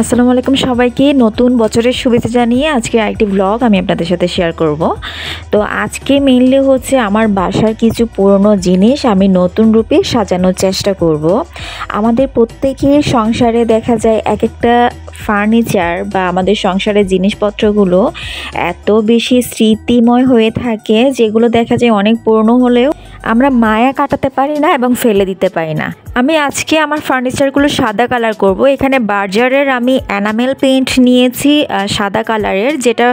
আসসালামু আলাইকুম সবাইকে নতুন বছরের শুভেচ্ছা জানিয়ে আজকে আরেকটি ব্লগ আমি আপনাদের সাথে শেয়ার করব তো আজকে মেনলি হচ্ছে আমার বাসার কিছু পুরনো জিনিস আমি নতুন রূপে সাজানোর চেষ্টা করব আমাদের প্রত্যেকের সংসারে দেখা যায় এক একটা ফার্নিচার বা আমাদের সংসারের জিনিসপত্রগুলো এত বেশি স্মৃতিময় হয়ে থাকে যেগুলো দেখা যায় অনেক পুরনো হলেও আমরা মায়া কাটাতে পারি না এবং ফেলে দিতে পারি না আমি আজকে আমার ফার্নিচারগুলো সাদা কালার করব এখানে বার্জারের আমি আমি অ্যানামেল পেন্ট নিয়েছি সাদা কালারের যেটা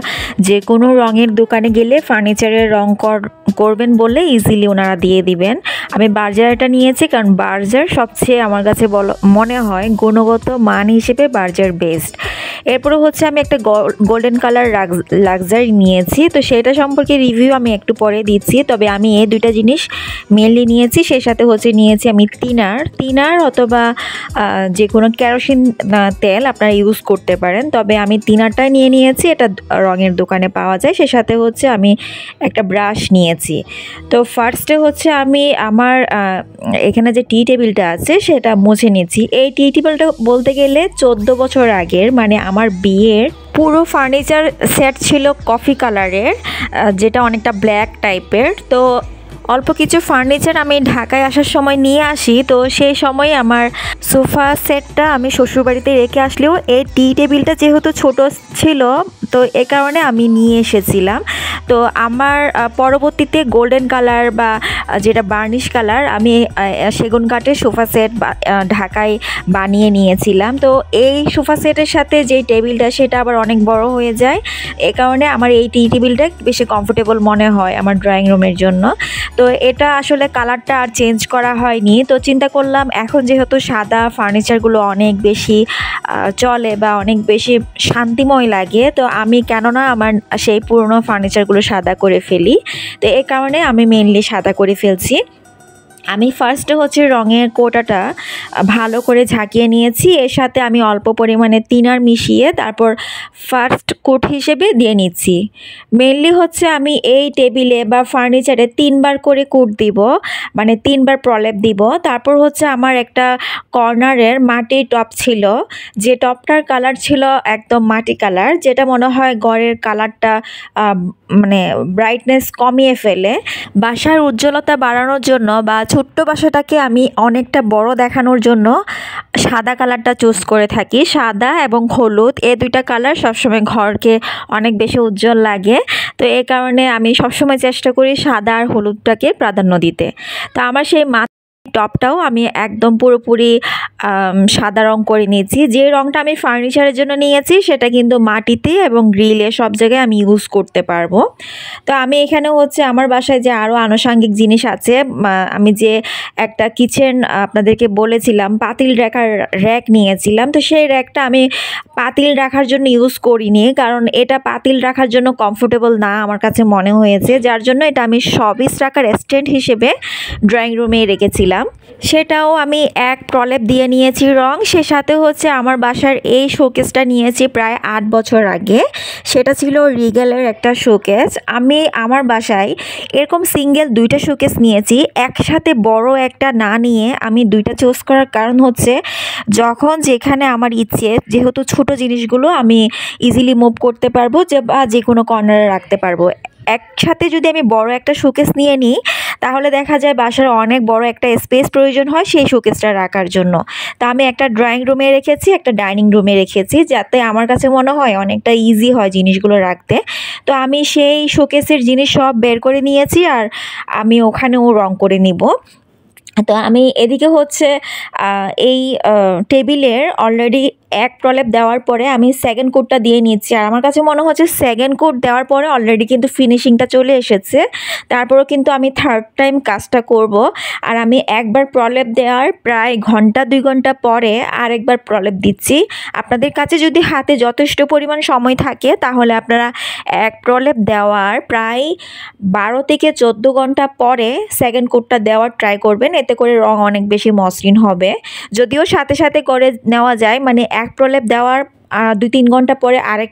যে কোনো রঙের দোকানে গেলে ফার্নিচারের রং করবেন বললে ইজিলি ওনারা দিয়ে দিবেন আমি বার্জারটা নিয়েছি কারণ বার্জার সবচেয়ে আমার কাছে বল মনে হয় গুণগত মান হিসেবে বার্জার বেস্ট এরপরে হচ্ছে আমি একটা গোল্ডেন কালার লাক্সারি নিয়েছি তো সেটা সম্পর্কে রিভিউ আমি একটু পরে দিচ্ছি তবে আমি এই দুইটা জিনিস মেনলি নিয়েছি সেই সাথে হচ্ছে নিয়েছি আমি তিনার তিনার অথবা যে কোনো ক্যারোসিন তেল আপনারা ইউজ করতে পারেন তবে আমি তিনারটাই নিয়ে নিয়েছি এটা রঙের দোকানে পাওয়া যায় সে সাথে হচ্ছে আমি একটা ব্রাশ নিয়েছি দিচ্ছি তো ফার্স্টে হচ্ছে আমি আমার এখানে যে টি টেবিলটা আছে সেটা মুছে নিয়েছি এই টি টেবিলটা বলতে গেলে চোদ্দো বছর আগের মানে আমার বিয়ের পুরো ফার্নিচার সেট ছিল কফি কালারের যেটা অনেকটা ব্ল্যাক টাইপের তো অল্প কিছু ফার্নিচার আমি ঢাকায় আসার সময় নিয়ে আসি তো সেই সময় আমার সোফা সেটটা আমি শ্বশুরবাড়িতে রেখে আসলেও এই টি টেবিলটা যেহেতু ছোট ছিল তো এ কারণে আমি নিয়ে এসেছিলাম তো আমার পরবর্তীতে গোল্ডেন কালার বা যেটা বার্নিশ কালার আমি সেগুন কাঠের সোফা সেট ঢাকায় বানিয়ে নিয়েছিলাম তো এই সোফা সেটের সাথে যে টেবিলটা সেটা আবার অনেক বড় হয়ে যায় এ কারণে আমার এই টি টেবিলটা বেশি কমফোর্টেবল মনে হয় আমার ড্রয়িং রুমের জন্য তো এটা আসলে কালারটা আর চেঞ্জ করা হয়নি তো চিন্তা করলাম এখন যেহেতু সাদা ফার্নিচারগুলো অনেক বেশি চলে বা অনেক বেশি শান্তিময় লাগে তো আমি কেননা আমার সেই পুরনো ফার্নিচারগুলো সাদা করে ফেলি তো এই কারণে আমি মেনলি সাদা করে ফেলছি আমি ফার্স্টে হচ্ছে রঙের কোটাটা ভালো করে ঝাঁকিয়ে নিয়েছি এর সাথে আমি অল্প পরিমাণে তিনার মিশিয়ে তারপর ফার্স্ট কোট হিসেবে দিয়ে নিচ্ছি মেনলি হচ্ছে আমি এই টেবিলে বা ফার্নিচারে তিনবার করে কোট দিব মানে তিনবার প্রলেপ দিব তারপর হচ্ছে আমার একটা কর্নারের মাটির টপ ছিল যে টপটার কালার ছিল একদম মাটি কালার যেটা মনে হয় গড়ের কালারটা মানে ব্রাইটনেস কমিয়ে ফেলে বাসার উজ্জ্বলতা বাড়ানোর জন্য বা ছোট্ট বাসাটাকে আমি অনেকটা বড় দেখানোর জন্য সাদা কালারটা চুজ করে থাকি সাদা এবং হলুদ এ দুইটা কালার সবসময় ঘরকে অনেক বেশি উজ্জ্বল লাগে তো এই কারণে আমি সবসময় চেষ্টা করি সাদা আর হলুদটাকে প্রাধান্য দিতে তো আমার সেই মা টপটাও আমি একদম পুরোপুরি সাদা রং করে নিয়েছি যে রংটা আমি ফার্নিচারের জন্য নিয়েছি সেটা কিন্তু মাটিতে এবং গ্রিলে সব জায়গায় আমি ইউজ করতে পারবো তো আমি এখানে হচ্ছে আমার বাসায় যে আরও আনুষাঙ্গিক জিনিস আছে আমি যে একটা কিচেন আপনাদেরকে বলেছিলাম পাতিল রাখার র্যাক নিয়েছিলাম তো সেই র্যাকটা আমি পাতিল রাখার জন্য ইউজ করিনি কারণ এটা পাতিল রাখার জন্য কমফোর্টেবল না আমার কাছে মনে হয়েছে যার জন্য এটা আমি সবিস রাখার স্ট্যান্ড হিসেবে ড্রয়িং রুমে রেখেছিলাম সেটাও আমি এক প্রলেপ দিয়ে নিয়েছি রং সে সাথে হচ্ছে আমার বাসার এই শোকেসটা নিয়েছি প্রায় আট বছর আগে সেটা ছিল রিগেলের একটা শোকেস আমি আমার বাসায় এরকম সিঙ্গেল দুইটা শোকেস নিয়েছি একসাথে বড় একটা না নিয়ে আমি দুইটা চুজ করার কারণ হচ্ছে যখন যেখানে আমার ইচ্ছে যেহেতু ছোট জিনিসগুলো আমি ইজিলি মুভ করতে পারবো যে বা যে কোনো কর্নারে রাখতে পারবো একসাথে যদি আমি বড় একটা শোকেস নিয়ে নিই তাহলে দেখা যায় বাসার অনেক বড় একটা স্পেস প্রয়োজন হয় সেই শোকেসটা রাখার জন্য তা আমি একটা ড্রয়িং রুমে রেখেছি একটা ডাইনিং রুমে রেখেছি যাতে আমার কাছে মনে হয় অনেকটা ইজি হয় জিনিসগুলো রাখতে তো আমি সেই শোকেসের জিনিস সব বের করে নিয়েছি আর আমি ওখানেও রং করে নিব তো আমি এদিকে হচ্ছে এই টেবিলের অলরেডি এক প্রলেপ দেওয়ার পরে আমি সেকেন্ড কোটটা দিয়ে নিচ্ছি আর আমার কাছে মনে হচ্ছে সেকেন্ড কোট দেওয়ার পরে অলরেডি কিন্তু ফিনিশিংটা চলে এসেছে তারপরেও কিন্তু আমি থার্ড টাইম কাজটা করব আর আমি একবার প্রলেপ দেওয়ার প্রায় ঘন্টা দুই ঘন্টা পরে আরেকবার প্রলেপ দিচ্ছি আপনাদের কাছে যদি হাতে যথেষ্ট পরিমাণ সময় থাকে তাহলে আপনারা এক প্রলেপ দেওয়ার প্রায় বারো থেকে চোদ্দ ঘন্টা পরে সেকেন্ড কোটটা দেওয়ার ট্রাই করবেন এতে করে রং অনেক বেশি মসৃণ হবে যদিও সাথে সাথে করে নেওয়া যায় মানে এক প্রলেপ দেওয়ার দুই তিন ঘন্টা পরে আরেক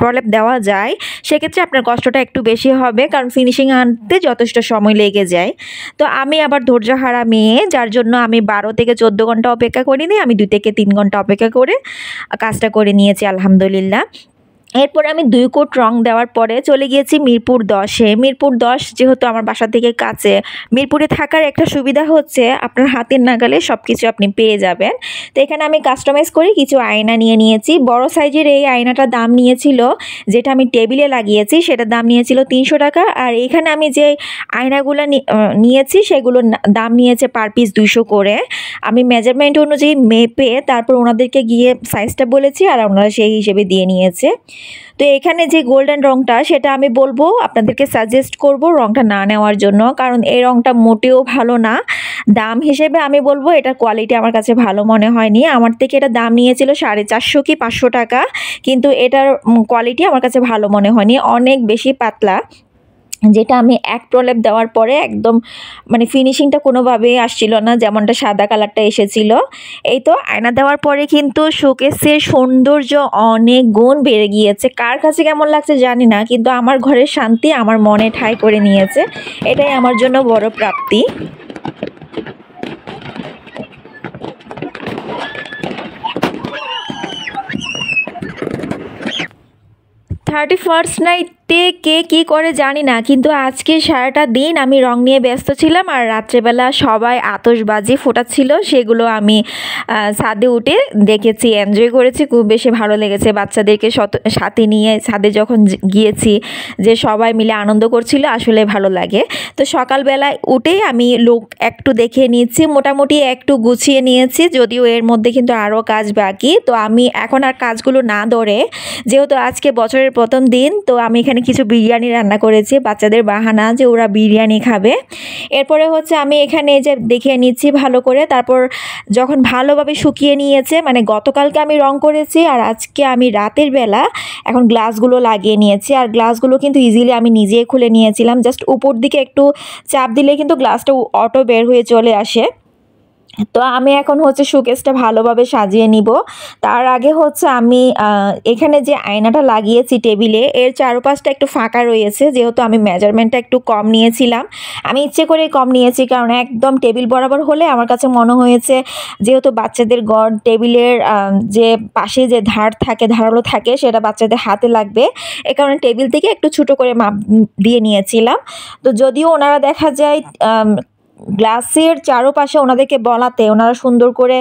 প্রলেপ দেওয়া যায় সেক্ষেত্রে আপনার কষ্টটা একটু বেশি হবে কারণ ফিনিশিং আনতে যথেষ্ট সময় লেগে যায় তো আমি আবার ধৈর্যহারা মেয়ে যার জন্য আমি বারো থেকে চোদ্দো ঘন্টা অপেক্ষা করিনি আমি দুই থেকে তিন ঘন্টা অপেক্ষা করে কাজটা করে নিয়েছি আলহামদুলিল্লাহ এরপরে আমি দুই কোট রং দেওয়ার পরে চলে গিয়েছি মিরপুর দশে মিরপুর দশ যেহেতু আমার বাসা থেকে কাছে মিরপুরে থাকার একটা সুবিধা হচ্ছে আপনার হাতের নাগালে সব কিছু আপনি পেয়ে যাবেন তো এখানে আমি কাস্টমাইজ করে কিছু আয়না নিয়ে নিয়েছি বড় সাইজের এই আয়নাটা দাম নিয়েছিল যেটা আমি টেবিলে লাগিয়েছি সেটা দাম নিয়েছিল তিনশো টাকা আর এখানে আমি যে আয়নাগুলো নিয়েছি সেগুলোর দাম নিয়েছে পার পিস দুশো করে আমি মেজারমেন্ট অনুযায়ী মেপে তারপর ওনাদেরকে গিয়ে সাইজটা বলেছি আর ওনারা সেই হিসেবে দিয়ে নিয়েছে তো এখানে যে গোল্ডেন রঙটা সেটা আমি বলবো আপনাদেরকে সাজেস্ট করব রঙটা না নেওয়ার জন্য কারণ এই রঙটা মোটেও ভালো না দাম হিসেবে আমি বলবো এটা কোয়ালিটি আমার কাছে ভালো মনে হয়নি আমার থেকে এটা দাম নিয়েছিল সাড়ে চারশো কি পাঁচশো টাকা কিন্তু এটার কোয়ালিটি আমার কাছে ভালো মনে হয়নি অনেক বেশি পাতলা যেটা আমি এক প্রলেপ দেওয়ার পরে একদম মানে ফিনিশিংটা কোনোভাবেই আসছিল না যেমনটা সাদা কালারটা এসেছিল এই তো আয়না দেওয়ার পরে কিন্তু শোকেসের সৌন্দর্য অনেক গুণ বেড়ে গিয়েছে কার কাছে কেমন লাগছে জানি না কিন্তু আমার ঘরের শান্তি আমার মনে ঠাই করে নিয়েছে এটাই আমার জন্য বড় প্রাপ্তি থার্টি ফার্স্ট নাইট তে কে কি করে জানি না কিন্তু আজকে সারাটা দিন আমি রং নিয়ে ব্যস্ত ছিলাম আর রাত্রেবেলা সবাই আতসবাজি ফোটাচ্ছিল সেগুলো আমি ছাদে উঠে দেখেছি এনজয় করেছি খুব বেশি ভালো লেগেছে বাচ্চাদেরকে সাথে নিয়ে ছাদে যখন গিয়েছি যে সবাই মিলে আনন্দ করছিল আসলে ভালো লাগে তো সকালবেলা উঠেই আমি লুক একটু দেখে নিয়েছি মোটামুটি একটু গুছিয়ে নিয়েছি যদিও এর মধ্যে কিন্তু আরও কাজ বাকি তো আমি এখন আর কাজগুলো না ধরে যেহেতু আজকে বছরের প্রথম দিন তো আমি এখানে এখানে কিছু বিরিয়ানি রান্না করেছি বাচ্চাদের বাহানা যে ওরা বিরিয়ানি খাবে এরপরে হচ্ছে আমি এখানে যে দেখিয়ে নিচ্ছি ভালো করে তারপর যখন ভালোভাবে শুকিয়ে নিয়েছে মানে গতকালকে আমি রং করেছি আর আজকে আমি রাতের বেলা এখন গ্লাসগুলো লাগিয়ে নিয়েছি আর গ্লাসগুলো কিন্তু ইজিলি আমি নিজে খুলে নিয়েছিলাম জাস্ট উপর দিকে একটু চাপ দিলে কিন্তু গ্লাসটা অটো বের হয়ে চলে আসে তো আমি এখন হচ্ছে শোকেসটা ভালোভাবে সাজিয়ে নিব তার আগে হচ্ছে আমি এখানে যে আয়নাটা লাগিয়েছি টেবিলে এর চারপাশটা একটু ফাঁকা রয়েছে যেহেতু আমি মেজারমেন্টটা একটু কম নিয়েছিলাম আমি ইচ্ছে করে কম নিয়েছি কারণ একদম টেবিল বরাবর হলে আমার কাছে মনে হয়েছে যেহেতু বাচ্চাদের গড় টেবিলের যে পাশে যে ধার থাকে ধারালো থাকে সেটা বাচ্চাদের হাতে লাগবে এ কারণে টেবিল থেকে একটু ছোট করে মাপ দিয়ে নিয়েছিলাম তো যদিও ওনারা দেখা যায় গ্লাসের চারোপাশে ওনাদেরকে বলাতে ওনারা সুন্দর করে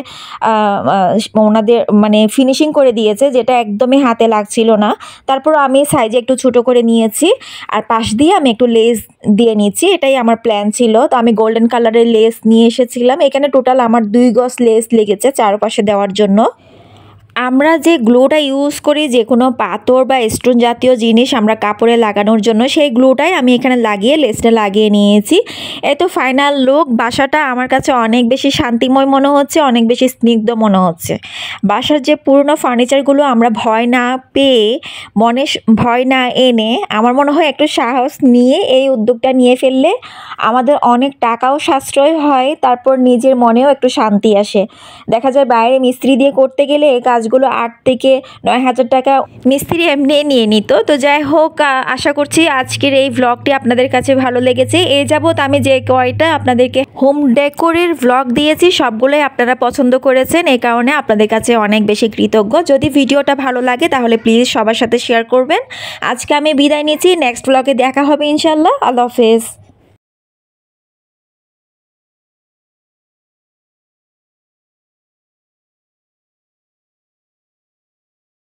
ওনাদের মানে ফিনিশিং করে দিয়েছে যেটা একদমই হাতে লাগছিল না তারপর আমি সাইজে একটু ছোট করে নিয়েছি আর পাশ দিয়ে আমি একটু লেস দিয়ে নিয়েছি এটাই আমার প্ল্যান ছিল তো আমি গোল্ডেন কালারের লেস নিয়ে এসেছিলাম এখানে টোটাল আমার দুই গজ লেস লেগেছে চারোপাশে দেওয়ার জন্য আমরা যে গ্লোটা ইউজ করি যে কোনো পাথর বা স্টোন জাতীয় জিনিস আমরা কাপড়ে লাগানোর জন্য সেই গ্লোটাই আমি এখানে লাগিয়ে লেসটা লাগিয়ে নিয়েছি এত তো ফাইনাল লুক বাসাটা আমার কাছে অনেক বেশি শান্তিময় মনে হচ্ছে অনেক বেশি স্নিগ্ধ মনে হচ্ছে বাসার যে পুরনো ফার্নিচারগুলো আমরা ভয় না পেয়ে মনে ভয় না এনে আমার মনে হয় একটু সাহস নিয়ে এই উদ্যোগটা নিয়ে ফেললে আমাদের অনেক টাকাও সাশ্রয় হয় তারপর নিজের মনেও একটু শান্তি আসে দেখা যায় বাইরে মিস্ত্রি দিয়ে করতে গেলে এই কাজ কাজগুলো আট থেকে নয় হাজার টাকা মিস্ত্রি এমনি নিয়ে নিত তো যাই হোক আশা করছি আজকের এই ব্লগটি আপনাদের কাছে ভালো লেগেছে এ যাবৎ আমি যে কয়টা আপনাদেরকে হোম ডেকোরের ব্লগ দিয়েছি সবগুলোই আপনারা পছন্দ করেছেন এ কারণে আপনাদের কাছে অনেক বেশি কৃতজ্ঞ যদি ভিডিওটা ভালো লাগে তাহলে প্লিজ সবার সাথে শেয়ার করবেন আজকে আমি বিদায় নিচ্ছি নেক্সট ব্লগে দেখা হবে ইনশাল্লাহ আল্লাহ হাফেজ